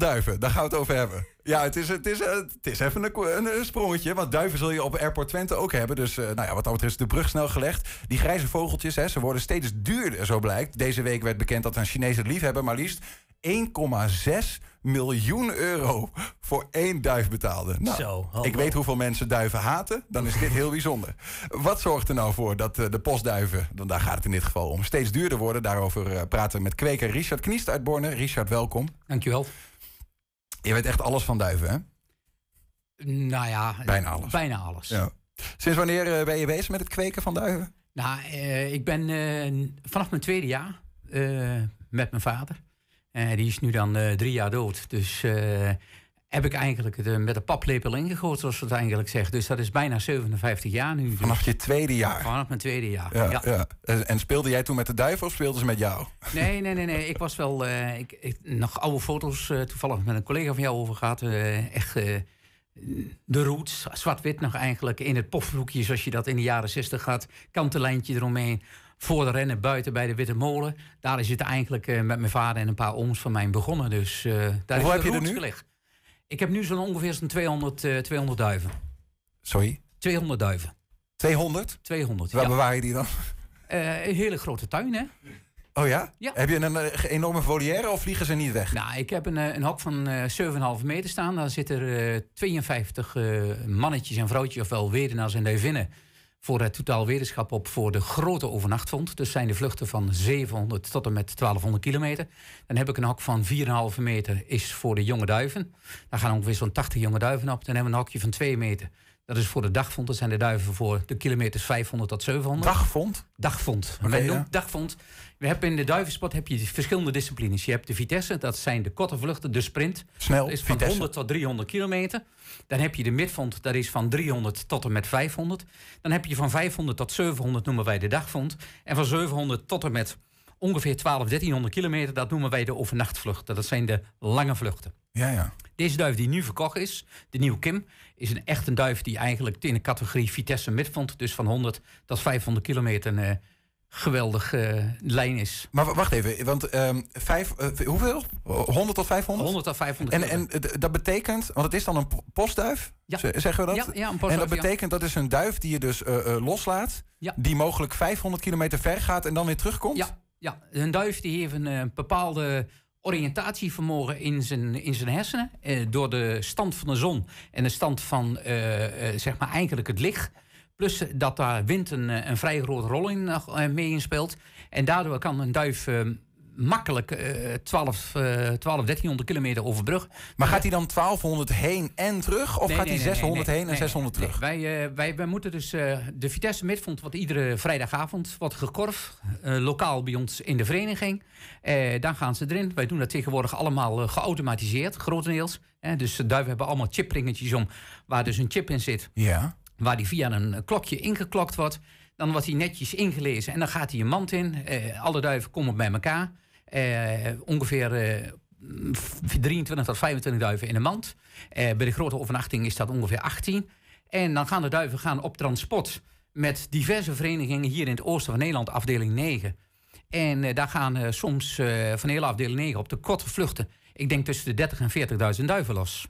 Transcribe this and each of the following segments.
Duiven, daar gaan we het over hebben. Ja, het is, het is, het is even een, een sprongetje. Want duiven zul je op Airport Twente ook hebben. Dus eh, nou ja, wat dat betreft is de brug snel gelegd. Die grijze vogeltjes, hè, ze worden steeds duurder, zo blijkt. Deze week werd bekend dat een Chinese liefhebber maar liefst 1,6 miljoen euro voor één duif betaalde. Nou, oh, ik weet hoeveel mensen duiven haten, dan is dit heel bijzonder. Wat zorgt er nou voor dat eh, de postduiven, dan daar gaat het in dit geval om, steeds duurder worden? Daarover eh, praten we met kweker Richard Kniest uit Borne. Richard, welkom. Dankjewel. Je weet echt alles van duiven, hè? Nou ja, bijna alles. Bijna alles. Ja. Sinds wanneer eh, ben je bezig met het kweken van duiven? Nou, eh, ik ben eh, vanaf mijn tweede jaar met mijn vader. die is nu dan drie jaar dood. Dus heb ik eigenlijk de, met een paplepel ingegooid, zoals ze het eigenlijk zegt. Dus dat is bijna 57 jaar nu. Vanaf je tweede jaar? Vanaf mijn tweede jaar, ja, ja. En speelde jij toen met de duiven of speelden ze met jou? Nee, nee, nee. nee. Ik was wel... Eh, ik, nog oude foto's eh, toevallig met een collega van jou over gehad. Eh, echt de roots, zwart-wit nog eigenlijk. In het pofvloekje, zoals je dat in de jaren 60 had. Kantenlijntje eromheen. Voor de rennen buiten bij de Witte Molen. Daar is het eigenlijk met mijn vader en een paar ooms van mij begonnen. Dus daar is de heb je er nu? Ik heb nu zo'n ongeveer zo'n 200, 200 eh, duiven. Sorry? 200 duiven. 200? 200, Waar ja. bewaar je die dan? Eh, een hele grote tuin, hè? Oh ja? ja? Heb je een, een eh, enorme volière of vliegen ze niet weg? Nou, ik heb een, een hok van uh, 7,5 meter staan. Daar zitten er 52 mannetjes en vrouwtjes, ofwel als en duivinnen voor het totaal wetenschap op voor de grote overnachtfond. Dus zijn de vluchten van 700 tot en met 1200 kilometer. Dan heb ik een hok van 4,5 meter is voor de jonge duiven. Daar gaan ongeveer zo'n 80 jonge duiven op. Dan hebben we een hokje van 2 meter. Dat is voor de dagvond. Dat zijn de duiven voor de kilometers 500 tot 700. Dagvond? Dagvond. Okay, dagvond. We hebben in de duivenspot heb je verschillende disciplines. Je hebt de vitesse, dat zijn de korte vluchten, de sprint. Snel, Dat is van 100 tot 300 kilometer. Dan heb je de midvond, dat is van 300 tot en met 500. Dan heb je van 500 tot 700 noemen wij de dagvond. En van 700 tot en met ongeveer 1200, 1300 kilometer, dat noemen wij de overnachtvluchten. Dat zijn de lange vluchten. Ja, ja. Deze duif die nu verkocht is, de nieuwe Kim, is een echte duif die eigenlijk in de categorie Vitesse midvond, dus van 100 tot 500 kilometer, een eh, geweldige eh, lijn is. Maar wacht even, want ehm, eh, hoeveel? 100 tot 500? 100 tot 500. En, en dat betekent, want het is dan een postduif, zeggen we dat? Ja, ja een postduif, En dat betekent dat is een duif die je dus loslaat, die mogelijk 500 kilometer ver gaat en dan weer terugkomt? Ja, ja. een duif die heeft een bepaalde oriëntatievermogen in zijn, in zijn hersenen. Eh, door de stand van de zon en de stand van eh, eh, zeg maar eigenlijk het licht. Plus dat daar wind een, een vrij grote rol in, mee in speelt. En daardoor kan een duif ehm, makkelijk uh, 12, 12, 1300 kilometer overbrug, Maar gaat hij dan 1200 heen en terug? Of gaat hij 600 heen en 600 terug? Wij, eh, wij, wij moeten dus eh, de Vitesse Midvond, wat iedere vrijdagavond wat gekorf, eh, lokaal bij ons in de vereniging. daar gaan ze erin. Wij doen dat tegenwoordig allemaal geautomatiseerd, grotendeels. dus de duiven hebben allemaal chipringetjes om, waar dus een chip in zit. Ja. Waar die via een klokje ingeklokt wordt. Dan wordt hij netjes ingelezen en dan gaat hij een mand in. Eh, alle duiven komen bij elkaar. Eh, ongeveer uh, eh, 23 tot 25 duiven in een mand. bij de grote overnachting is dat ongeveer 18. En dan gaan de duiven gaan op transport met diverse verenigingen hier in het oosten van Nederland, afdeling 9. En daar gaan soms van hele afdeling 9 op de korte vluchten, ik denk tussen de 30 en 40.000 duiven los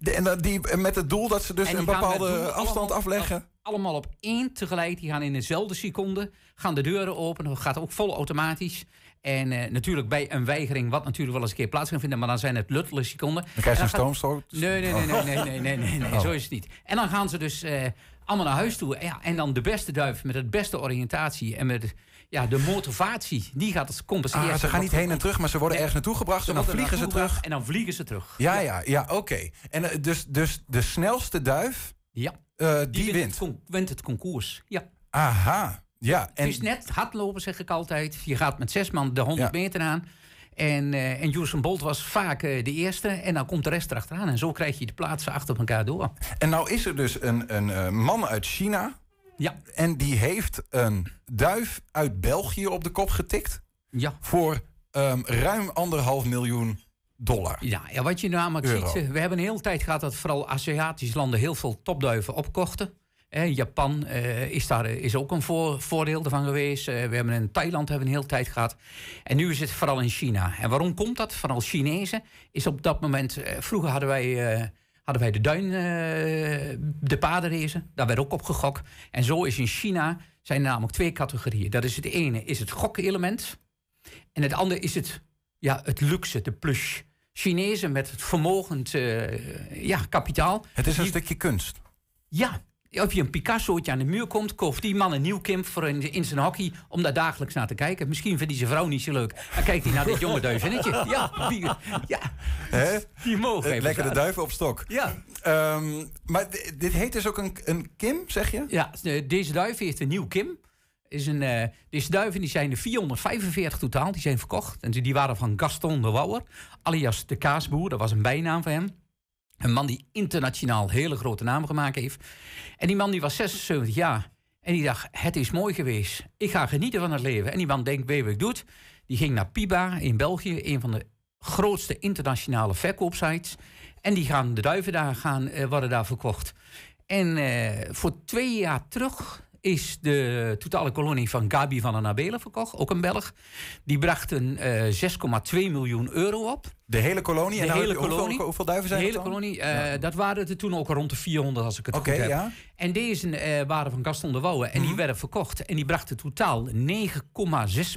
en die, met het doel dat ze dus een bepaalde afstand afleggen? Allemaal op één tegelijk. Die gaan in dezelfde seconde gaan de deuren open. gaat ook vol automatisch. En eh, natuurlijk bij een weigering, wat natuurlijk wel eens een keer plaats kan vinden, maar dan zijn het luttele seconden. Dan krijg je een stoomstoot. Nee, nee, nee, nee, nee, nee, nee, oh. zo is het niet. En dan gaan ze dus eh, allemaal naar huis toe. Ja, en dan de beste duif met het beste oriëntatie en met ja, de motivatie, die gaat het compenseren. Ah, ze gaan niet heen en terug, maar ze worden ergens naartoe gebracht en dan vliegen ze terug. En dan vliegen ze terug. Ja, ja, ja, oké. En eh, dus, dus de snelste duif, ja. Eh, die, wint. Wint het, concours, ja. Aha, ja. En... Dus net hardlopen zeg ik altijd. Je gaat met zes man de 100 meter aan. En, uh, en Usain Bolt was vaak de eerste. En dan komt de rest erachteraan. En zo krijg je de plaatsen achter elkaar door. En nou is er dus een, een man uit China. Ja. En die heeft een duif uit België op de kop getikt. Ja. Voor ehm, ruim anderhalf miljoen dollar. Ja, ja wat je namelijk nou ziet, we hebben een hele tijd gehad dat vooral Aziatische landen heel veel topduiven opkochten. Japan eh, is daar eh, is ook een voor, voordeel van geweest. Eh, we hebben in Thailand hebben een hele tijd gehad. En nu is het vooral in China. En waarom komt dat? Vooral Chinezen is op dat moment. Eh, vroeger hadden wij eh, hadden wij de duin, eh, de paderezen, Daar werd ook op gegokt. En zo is in China zijn er namelijk twee categorieën. Dat is het ene is het gokken En het andere is het, ja, het luxe, de plush. Chinezen met het vermogend eh, ja, kapitaal. Het is een stukje kunst. Ja, of je een Picassootje aan de muur komt, koopt die man een nieuw Kim voor in, zijn hockey om daar dagelijks naar te kijken. Misschien vindt hij zijn vrouw niet zo leuk. Dan kijkt hij naar dit jonge duivinnetje. Ja, die, ja. Hè? die mogen. Eh, Lekkere duiven op stok. Ja. Ehm, maar dit heet dus ook een, een Kim, zeg je? Ja, eh, deze duif heeft een nieuw Kim. Is een, eh, deze duiven die zijn er 445 totaal, die zijn verkocht. En die waren van Gaston de Wouwer, alias de Kaasboer, dat was een bijnaam van hem. Een man die internationaal hele grote naam gemaakt heeft. En die man die was 76 jaar. En die dacht, het is mooi geweest. Ik ga genieten van het leven. En die man denkt, weet wat ik doe? Die ging naar Piba in België. Een van de grootste internationale verkoopsites. En die gaan, de duiven daar gaan, eh, worden daar verkocht. En eh, voor twee jaar terug is de totale kolonie van Gabi van der Nabelen verkocht, ook een Belg. Die bracht een 6,2 eh, miljoen euro op. De hele kolonie? De en nou, hele kolonie. Hoeveel, duiven zijn De hele kolonie, eh, dat waren er toen ook rond de 400 als ik het goed heb. En deze eh, waren van Gaston de Wouwe en die mhm. werden verkocht. En die brachten totaal 9,6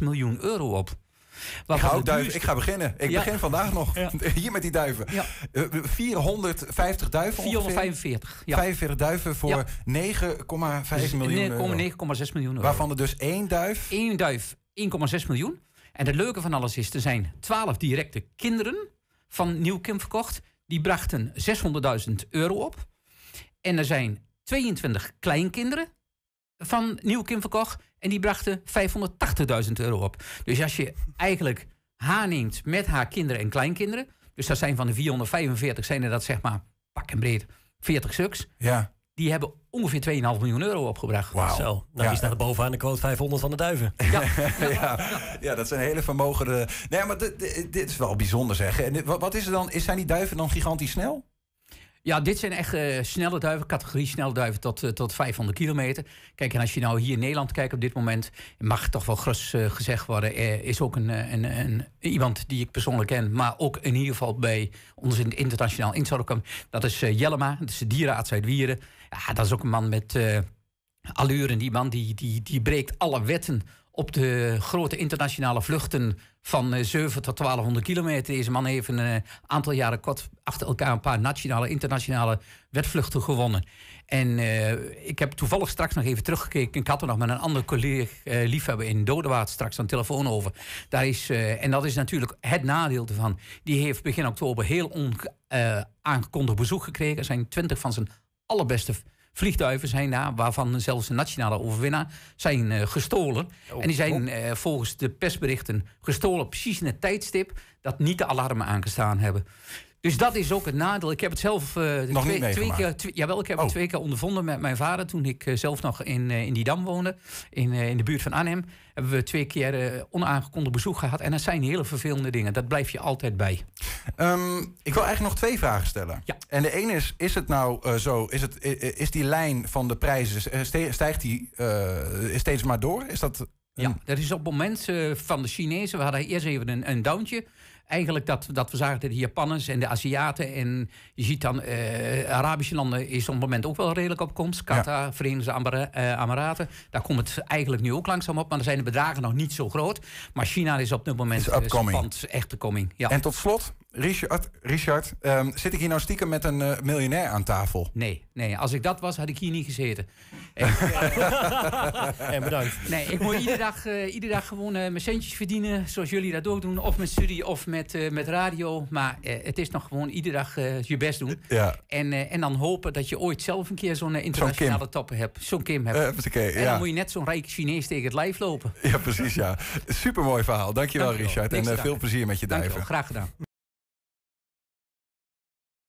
miljoen euro op. Ik ga, ik ga beginnen. Ik begin vandaag nog. Hier met die duiven. 450 eh, eh, duiven 445. 45 duiven voor 9,5 miljoen 9,6 miljoen euro. Waarvan er dus één duif... Eén duif, 1,6 miljoen. En het leuke van alles is, er zijn 12 directe kinderen van Nieuwkim verkocht. Die brachten 600.000 euro op. En er zijn 22 kleinkinderen van Nieuw Kim verkocht. En die brachten 580.000 euro op. Dus als je eigenlijk haar neemt met haar kinderen en kleinkinderen. Dus dat zijn van de 445, zijn er dat zeg maar pak en breed 40 stuks. Ja. Die hebben ongeveer 2,5 miljoen euro opgebracht. Wow. Zo, nou ja. die staat bovenaan de quote 500 van de duiven. Ja, ja. ja. dat zijn hele vermogende... Nee, maar dit, is wel bijzonder zeg. En wat, is er dan? Zijn die duiven dan gigantisch snel? Ja, dit zijn echt eh, snelle duiven, categorie snelle duiven tot, eh, tot 500 kilometer. Kijk, en als je nou hier in Nederland kijkt op dit moment, mag toch wel gros eh, gezegd worden, er is ook een, een, een, iemand die ik persoonlijk ken, maar ook in ieder geval bij ons in het internationaal inzorgkamp. Dat is Jellema, de dierenarts uit Wieren. Ja, dat is ook een man met allure. Die man die, die, die breekt alle wetten op de grote internationale vluchten van uh, eh, 7 tot 1200 kilometer. Deze man heeft een eh, aantal jaren kort achter elkaar een paar nationale, internationale wedvluchten gewonnen. En eh, ik heb toevallig straks nog even teruggekeken. Ik had er nog met een andere collega liefhebber in Dodewaard straks een telefoon over. Daar is, en dat is natuurlijk het nadeel ervan. Die heeft begin oktober heel on, aangekondigd bezoek gekregen. Er zijn twintig van zijn allerbeste Vliegtuigen zijn daar, waarvan zelfs de nationale overwinnaar, zijn eh, gestolen. Oh, en die zijn eh, volgens de persberichten gestolen precies in het tijdstip dat niet de alarmen aangestaan hebben. Dus dat is ook het nadeel. Ik heb het zelf eh, nog twee, niet twee keer, jawel, ik heb het oh. twee keer ondervonden met mijn vader toen ik eh, zelf nog in, eh, in die dam woonde, in, in de buurt van Arnhem. Hebben we twee keer onaangekondigd bezoek gehad. En dat zijn hele vervelende dingen. Dat blijf je altijd bij. Ehm, ik wil eigenlijk nog twee vragen stellen. Ja. En de ene is, is het nou zo, is, het, is die lijn van de prijzen, stijgt die steeds maar door? Is dat... Ja, dat is op het moment van de Chinezen. We hadden eerst even een, een downtje eigenlijk dat, dat we zagen dat de Japanners en de Aziaten en je ziet dan eh, Arabische landen is op het moment ook wel redelijk op komst. Qatar, Verenigde eh, Emiraten, daar komt het eigenlijk nu ook langzaam op, maar dan zijn de bedragen nog niet zo groot. Maar China is op dit moment is eh, echt de koming. Ja. En tot slot, Richard, Richard ehm, zit ik hier nou stiekem met een miljonair aan tafel? Nee, nee, als ik dat was, had ik hier niet gezeten. en, bedankt. Nee, ik moet iedere dag, iedere dag gewoon mijn centjes verdienen, zoals jullie dat ook doen, of met studie of met, eh, met radio. Maar eh, het is nog gewoon iedere dag eh, je best doen. Ja. En, en dan hopen dat je ooit zelf een keer zo'n internationale zo hebt. Zo'n Kim hebt. Okay, en ja. dan moet je net zo'n rijk Chinees tegen het lijf lopen. Ja, precies. Ja. Supermooi verhaal. Dankjewel, Richard. en veel plezier met je duiven. Graag gedaan.